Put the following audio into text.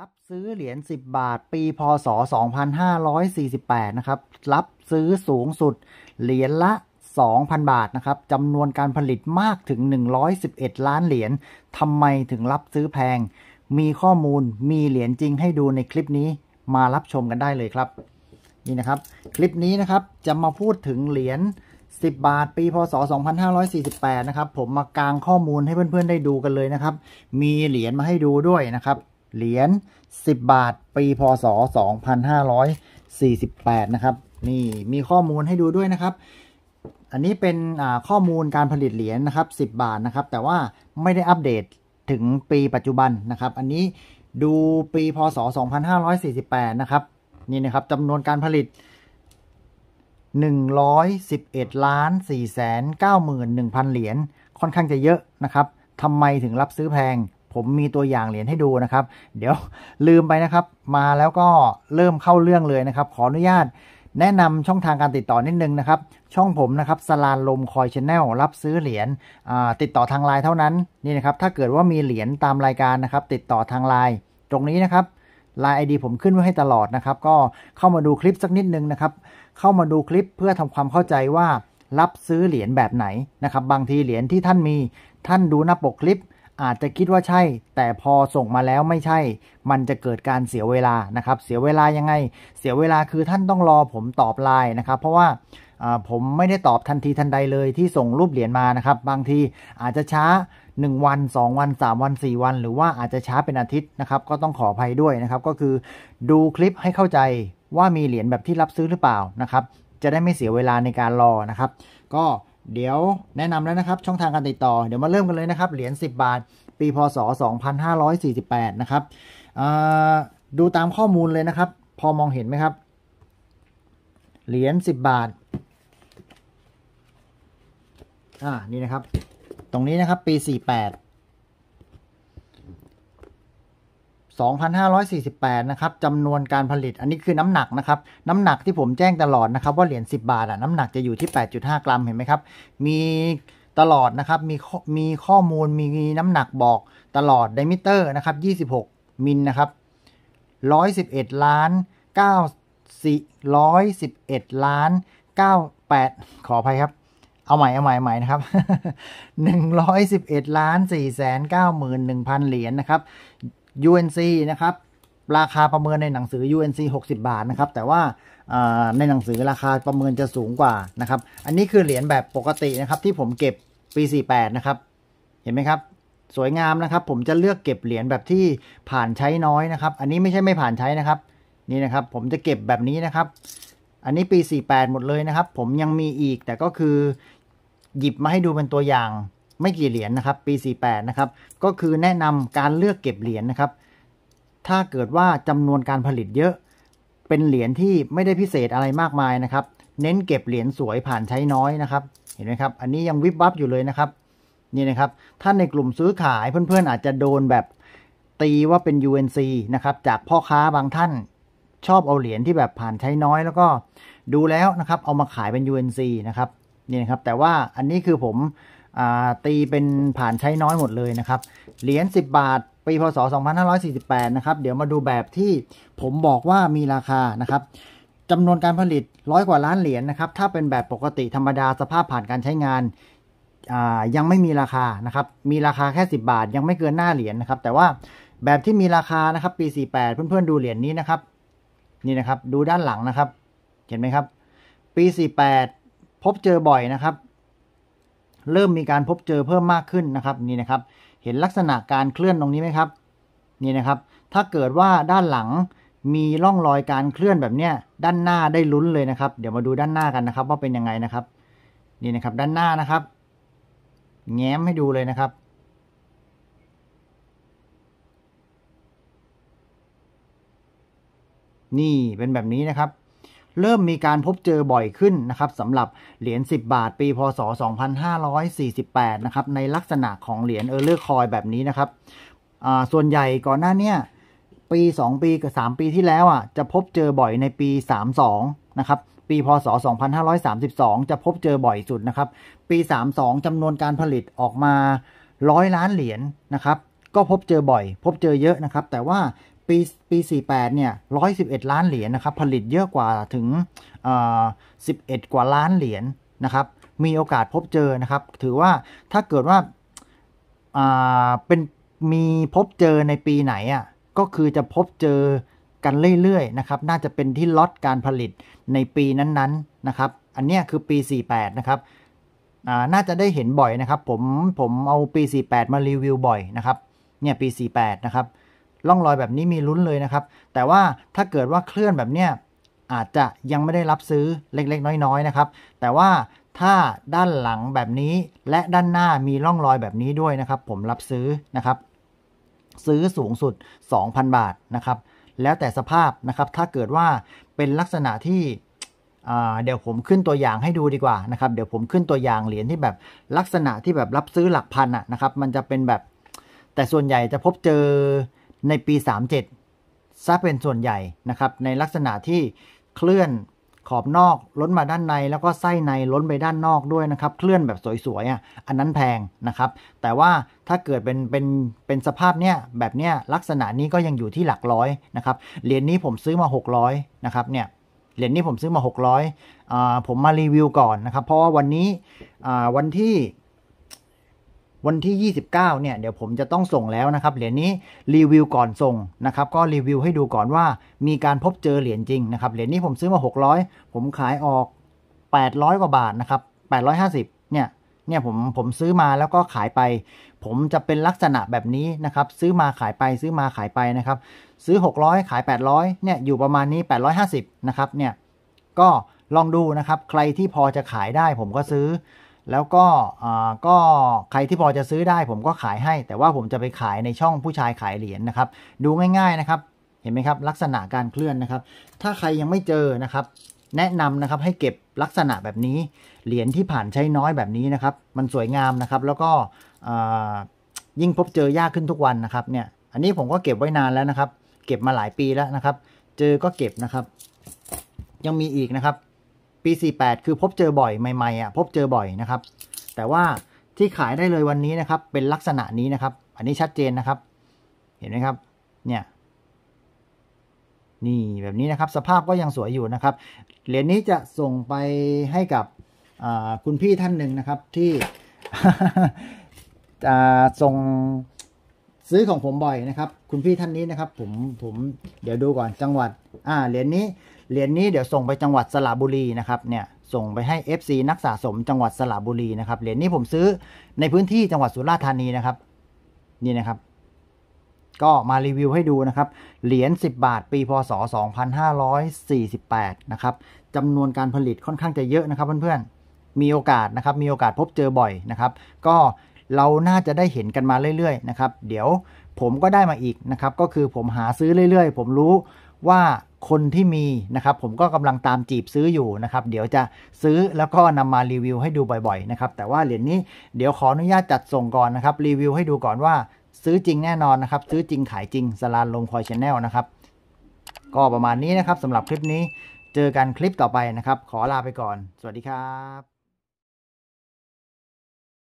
รับซื้อเหรียญ10 บาท ปี พศ2548นะครับ รับซื้อสูงสุดเหรียญละ 2,000 บาทนะครับจำนวนการผลิตมากถึง 111 ล้านเหรียญทำไมถึงรับซื้อแพง มีข้อมูล มีเหรียญจริงให้ดูในคลิปนี้มารับชมกันได้เลยครับ นี่นะครับ คลิปนี้นะครับจะมาพูดถึงเหรียญ10 บาทปีพศ2548นะครับ ผมมากางข้อมูลให้เพื่อนๆ ได้ดูกันเลยนะครับ มีเหรียญมาให้ดูด้วยนะครับเหรียญ 10 บาท ปี พศ 2548 นะครับ นี่มีข้อมูลให้ดูด้วยนะครับ อันนี้เป็นข้อมูลการผลิตเหรียญนนะครับ 10 บาทนะครับ แต่ว่าไม่ได้อัปเดตถึงปีปัจจุบันนะครับ อันนี้ดูปี พศ 2548 นะครับ นี่นะครับ จำนวนการผลิต 111ล้าน4 9 1 0 0 0 เหรียญ ค่อนข้างจะเยอะนะครับ ทำไมถึงรับซื้อแพงผมมีตัวอย่างเหรียญให้ดูนะครับ เดี๋ยวลืมไปนะครับ มาแล้วก็เริ่มเข้าเรื่องเลยนะครับ ขออนุญาตแนะนำช่องทางการติดต่อนิดนึงนะครับ ช่องผมนะครับสลานลมคอยชแนลรับซื้อเหรียญติดต่อทางไลน์เท่านั้น นี่นะครับ ถ้าเกิดว่ามีเหรียญตามรายการนะครับ ติดต่อทางไลน์ตรงนี้นะครับไลน์ไอดีผมขึ้นไว้ให้ตลอดนะครับก็เข้ามาดูคลิปสักนิดนึงนะครับ เข้ามาดูคลิปเพื่อทำความเข้าใจว่า รับซื้อเหรียญแบบไหนนะครับบางทีเหรียญที่ท่านมีท่านดูหน้าปกคลิปอาจจะคิดว่าใช่ แต่พอส่งมาแล้วไม่ใช่ มันจะเกิดการเสียเวลานะครับ เสียเวลายังไง เสียเวลาคือท่านต้องรอ ผมตอบไลน์นะครับ เพราะว่าผมไม่ได้ตอบทันทีทันใดเลยที่ส่งรูปเหรียญมานะครับ บางทีอาจจะช้า 1 วัน 2 วัน3วัน4วัน หรือว่าอาจจะช้าเป็นอาทิตย์นะครับ ก็ต้องขออภัยด้วยนะครับ ก็คือดูคลิปให้เข้าใจว่ามีเหรียญแบบที่รับซื้อหรือเปล่านะครับจะได้ไม่เสียเวลาในการรอนะครับ ก็เดี๋ยวแนะนำแล้วนะครับช่องทางการติดต่อเดี๋ยวมาเริ่มกันเลยนะครับ เหรียญ10 บาท ปีพศ2548นะครับดูตามข้อมูลเลยนะครับ พอมองเห็นไหมครับเหรียญ10 บาทอ่า นี่นะครับ ตรงนี้นะครับปี 48 2,548 นะครับจำนวนการผลิตอันนี้คือน้ำหนักนะครับ น้ำหนักที่ผมแจ้งตลอดนะครับว่าเหรียญ10บาทอะน้ำหนักจะอยู่ที่ 8.5 กรัมเห็นไหมครับ มีตลอดนะครับ มีมีข้อมูลมีน้ำหนักบอกตลอดไดมิเตอร์นะครับ26มิลนะครับ111ล้าน9 1 1 1ล้าน98 ขออภัยครับ เอาใหม่เอาใหม่ใหม่นะครับ111ล้าน4 9 1 0 0 0 เหรียญนะครับ UNC นะ ครับ ราคาประเมินในหนังสือ UNC 60 บาทนะครับ แต่ว่าในหนังสือราคาประเมินจะสูงกว่านะครับอันนี้คือเหรียญแบบปกตินะครับที่ผมเก็บปี48นะครับเห็นไหมครับ สวยงามนะครับ ผมจะเลือกเก็บเหรียญแบบที่ผ่านใช้น้อยนะครับ อันนี้ไม่ใช่ไม่ผ่านใช้นะครับนี่นะครับผมจะเก็บแบบนี้นะครับ อันนี้ปี48หมดเลยนะครับ ผมยังมีอีก แต่ก็คือ หยิบมาให้ดูเป็นตัวอย่างไม่กี่เหรียญนะครับปี 48นะครับก็คือแนะนำการเลือกเก็บเหรียญนนะครับ ถ้าเกิดว่าจำนวนการผลิตเยอะเป็นเหรียญที่ไม่ได้พิเศษอะไรมากมายนะครับ เน้นเก็บเหรียญสวยผ่านใช้น้อยนะครับ เห็นไหมครับ อันนี้ยังวิบวับอยู่เลยนะครับ นี่นะครับ ถ้าในกลุ่มซื้อขายเพื่อน ๆ อาจจะโดนแบบตีว่าเป็น UNC นะครับ จากพ่อค้าบางท่านชอบเอาเหรียญที่แบบผ่านใช้น้อย แล้วก็ดูแล้วนะครับ เอามาขายเป็น UNC นะครับนี่นะครับแต่ว่าอันนี้คือผมตีเป็นผ่านใช้น้อยหมดเลยนะครับ เหรียญ10 บาทปีพศ2548 นะครับ เดี๋ยวมาดูแบบที่ผมบอกว่ามีราคานะครับ จำนวนการผลิตร้อยกว่าล้านเหรียญนนะครับ ถ้าเป็นแบบปกติธรรมดาสภาพผ่านการใช้งานยังไม่มีราคานะครับ มีราคาแค่ 10 บาทยังไม่เกินหน้าเหรียญนนะครับ แต่ว่าแบบที่มีราคานะครับ ปี 48 เพื่อนๆดูเหรียญนนี้นะครับ นี่นะครับดูด้านหลังนะครับ เห็นไหมครับปี48พบเจอบ่อยนะครับเริ่มมีการพบเจอเพิ่มมากขึ้นนะครับ นี่นะครับ เห็นลักษณะการเคลื่อนตรงนี้ไหมครับ นี่นะครับ ถ้าเกิดว่าด้านหลังมีร่องรอยการเคลื่อนแบบเนี้ยด้านหน้าได้ลุ้นเลยนะครับ เดี๋ยวมาดูด้านหน้ากันนะครับว่าเป็นยังไงนะครับ นี่นะครับด้านหน้านะครับ แง้มให้ดูเลยนะครับ นี่เป็นแบบนี้นะครับเริ่มมีการพบเจอบ่อยขึ้นนะครับสำหรับเหรียญ10 บาท ปีพศ 2548 นะครับในลักษณะของเหรียญเออร์เลอร์คอยแบบนี้นะครับ ส่วนใหญ่ก่อนหน้านี้ ปี 2 ปีกับ 3 ปีที่แล้วอ่ะจะพบเจอบ่อยในปี 32นะครับปีพศ 2532 จะพบเจอบ่อยสุดนะครับ ปี 32 จำนวนการผลิตออกมา 100 ล้านเหรียญนะครับก็พบเจอบ่อย พบเจอเยอะนะครับ แต่ว่าปี ปี48เนี่ย111 ล้านเหรียญนะครับ ผลิตเยอะกว่าถึง 11 กว่าล้านเหรียญนะครับ มีโอกาสพบเจอนะครับ ถือว่าถ้าเกิดว่าเป็นมีพบเจอในปีไหนอ่ะก็คือจะพบเจอกันเรื่อย ๆนะครับ น่าจะเป็นที่ล็อตการผลิตในปีนั้นๆนนนะครับอันนี้คือ ปี 48 นะครับน่าจะได้เห็นบ่อยนะครับ ผมผมเอาปี 48 มารีวิวบ่อยนะครับเนี่ยปี 48 นะครับร่องรอยแบบนี้มีลุ้นเลยนะครับ แต่ว่าถ้าเกิดว่าเคลื่อนแบบเนี้ยอาจจะยังไม่ได้รับซื้อเล็กๆ น้อย ๆ นะครับ แต่ว่าถ้าด้านหลังแบบนี้และด้านหน้ามีร่องรอยแบบนี้ด้วยนะครับ ผมรับซื้อนะครับ ซื้อสูงสุด 2,000 บาทนะครับ แล้วแต่สภาพนะครับถ้าเกิดว่าเป็นลักษณะที่เดี๋ยวผมขึ้นตัวอย่างให้ดูดีกว่านะครับ เดี๋ยวผมขึ้นตัวอย่างเหรียญที่แบบลักษณะที่แบบรับซื้อหลักพันอะนะครับ มันจะเป็นแบบแต่ส่วนใหญ่จะพบเจอในปี 37ซะเป็นส่วนใหญ่นะครับในลักษณะที่เคลื่อนขอบนอกล้นมาด้านใน แล้วก็ไส้ในล้นไปด้านนอกด้วยนะครับ เคลื่อนแบบสวยๆอ่ะอันนั้นแพงนะครับ แต่ว่าถ้าเกิดเป็นเป็นเป็นสภาพเนี้ยแบบเนี้ยลักษณะนี้ก็ยังอยู่ที่หลักร้อยนะครับเหรียญนี้ผมซื้อมา600นะครับเนี่ยเหรียญนนี้ผมซื้อมา 600อ่าผมมารีวิวก่อนนะครับ เพราะว่าวันนี้อ่าวันที่วันที่ 29 เนี่ย เดี๋ยวผมจะต้องส่งแล้วนะครับ เหรียญนี้รีวิวก่อนส่งนะครับ ก็รีวิวให้ดูก่อนว่ามีการพบเจอเหรียญจริงนะครับ เหรียญนี้ผมซื้อมา 600 ผมขายออก 800 กว่าบาทนะครับ 850 เนี่ย เนี่ยผมผมซื้อมาแล้วก็ขายไป ผมจะเป็นลักษณะแบบนี้นะครับ ซื้อมาขายไป ซื้อมาขายไปนะครับ ซื้อ 600 ขาย 800 เนี่ย อยู่ประมาณนี้ 850 นะครับ เนี่ย ก็ลองดูนะครับ ใครที่พอจะขายได้ผมก็ซื้อแล้วก็ก็ใครที่พอจะซื้อได้ ผมก็ขายให้ แต่ว่าผมจะไปขายในช่องผู้ชายขายเหรียญนนะครับ ดูง่าย ๆนะครับ เห็นไหมครับ ลักษณะการเคลื่อนนะครับ ถ้าใครยังไม่เจอนะครับ แนะนำนะครับให้เก็บลักษณะแบบนี้ เหรียญที่ผ่านใช้น้อยแบบนี้นะครับ มันสวยงามนะครับ แล้วก็ยิ่งพบเจอยากขึ้นทุกวันนะครับเนี่ย อันนี้ผมก็เก็บไว้นานแล้วนะครับ เก็บมาหลายปีแล้วนะครับ เจอก็เก็บนะครับ ยังมีอีกนะครับปี48คือพบเจอบ่อยใหม่ๆอ่ะพบเจอบ่อยนะครับ แต่ว่าที่ขายได้เลยวันนี้นะครับ เป็นลักษณะนี้นะครับ อันนี้ชัดเจนนะครับ เห็นไหมครับ เนี่ย นี่แบบนี้นะครับ สภาพก็ยังสวยอยู่นะครับเหรียญนี้จะส่งไปให้กับคุณพี่ท่านหนึ่งนะครับ ที่ส่งซื้อของผมบ่อยนะครับ คุณพี่ท่านนี้นะครับ ผมผมเดี๋ยวดูก่อนจังหวัด อ่าเหรียญนี้เหรียญนนี้เดี๋ยวส่งไปจังหวัดสระบุรีนะครับเนี่ยส่งไปให้ FC นักสะสมจังหวัดสระบุรีนะครับเหรียญนนี้ผมซื้อในพื้นที่จังหวัดสุราษฎร์ธานีนะครับนี่นะครับก็มารีวิวให้ดูนะครับเหรียญ10 บาท ปีพศ 2548นะครับจำนวนการผลิตค่อนข้างจะเยอะนะครับ เพื่อนๆมีโอกาสนะครับมีโอกาสพบเจอบ่อยนะครับก็เราน่าจะได้เห็นกันมาเรื่อยๆนะครับเดี๋ยวผมก็ได้มาอีกนะครับก็คือผมหาซื้อเรื่อยๆ ผมรู้ว่าคนที่มีนะครับผมก็กำลังตามจีบซื้ออยู่นะครับ เดี๋ยวจะซื้อแล้วก็นำมารีวิวให้ดูบ่อยๆนะครับแต่ว่าเหรียญนี้เดี๋ยวขออนุญาตจัดส่งก่อนนะครับ รีวิวให้ดูก่อนว่า ซื้อจริงแน่นอนนะครับ ซื้อจริงขายจริงสลานลงคอยชแนลนะครับ ก็ประมาณนี้นะครับสำหรับคลิปนี้เจอกันคลิปต่อไปนะครับ ขอลาไปก่อนสวัสดีครับ